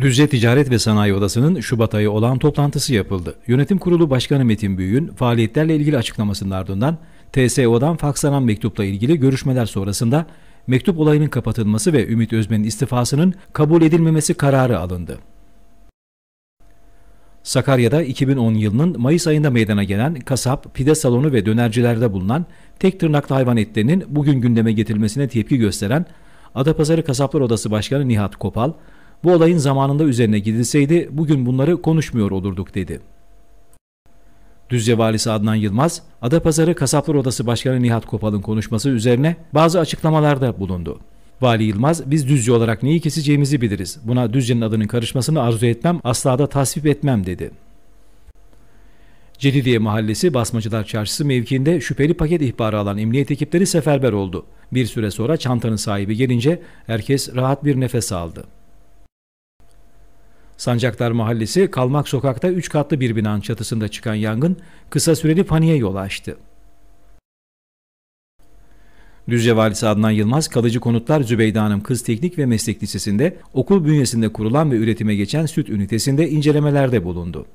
Düzce Ticaret ve Sanayi Odası'nın Şubat ayı olan toplantısı yapıldı. Yönetim Kurulu Başkanı Metin Büyük'ün faaliyetlerle ilgili açıklamasının ardından TSO'dan fakslanan mektupla ilgili görüşmeler sonrasında mektup olayının kapatılması ve Ümit Özmen'in istifasının kabul edilmemesi kararı alındı. Sakarya'da 2010 yılının Mayıs ayında meydana gelen kasap, pide salonu ve dönercilerde bulunan tek tırnaklı hayvan etlerinin bugün gündeme getirilmesine tepki gösteren Adapazarı Kasaplar Odası Başkanı Nihat Kopal, bu olayın zamanında üzerine gidilseydi bugün bunları konuşmuyor olurduk dedi. Düzce valisi Adnan Yılmaz, Adapazarı Kasaplar Odası Başkanı Nihat Kopal'ın konuşması üzerine bazı açıklamalarda bulundu. Vali Yılmaz, biz Düzce olarak neyi keseceğimizi biliriz. Buna Düzce'nin adının karışmasını arzu etmem, asla da tasvip etmem dedi. Cedidiye Mahallesi Basmacılar Çarşısı mevkiinde şüpheli paket ihbarı alan emniyet ekipleri seferber oldu. Bir süre sonra çantanın sahibi gelince herkes rahat bir nefes aldı. Sancaktar Mahallesi Kalmak Sokak'ta 3 katlı bir binanın çatısında çıkan yangın kısa süreli paniğe yol açtı. Düzce Valisi Adnan Yılmaz, Kalıcı Konutlar Zübeyde Hanım Kız Teknik ve Meslek Lisesi'nde okul bünyesinde kurulan ve üretime geçen süt ünitesinde incelemelerde bulundu.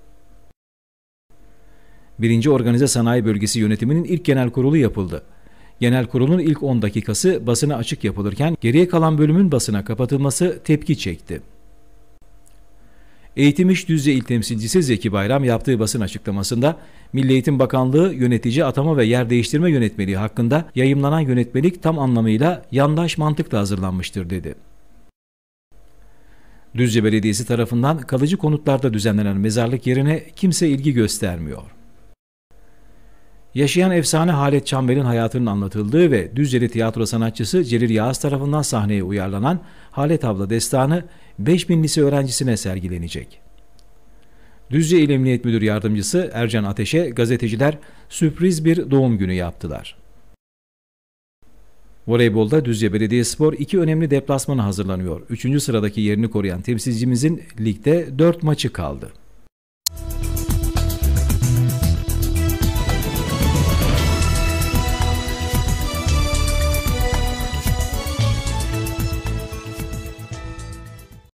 1. Organize Sanayi Bölgesi Yönetimi'nin ilk genel kurulu yapıldı. Genel kurulun ilk 10 dakikası basına açık yapılırken geriye kalan bölümün basına kapatılması tepki çekti. Eğitim İş Düzce İl Temsilcisi Zeki Bayram yaptığı basın açıklamasında Milli Eğitim Bakanlığı yönetici atama ve yer değiştirme yönetmeliği hakkında yayımlanan yönetmelik tam anlamıyla yandaş mantıkla hazırlanmıştır dedi. Düzce Belediyesi tarafından kalıcı konutlarda düzenlenen mezarlık yerine kimse ilgi göstermiyor. Yaşayan efsane Halet Çamber'in hayatının anlatıldığı ve Düzceli tiyatro sanatçısı Celil Yağız tarafından sahneye uyarlanan Halet Abla destanı 5000 lise öğrencisine sergilenecek. Düzce İl Emniyet Müdür Yardımcısı Ercan Ateş'e gazeteciler sürpriz bir doğum günü yaptılar. Voleybolda Düzce Belediyespor iki önemli deplasmana hazırlanıyor. Üçüncü sıradaki yerini koruyan temsilcimizin ligde dört maçı kaldı.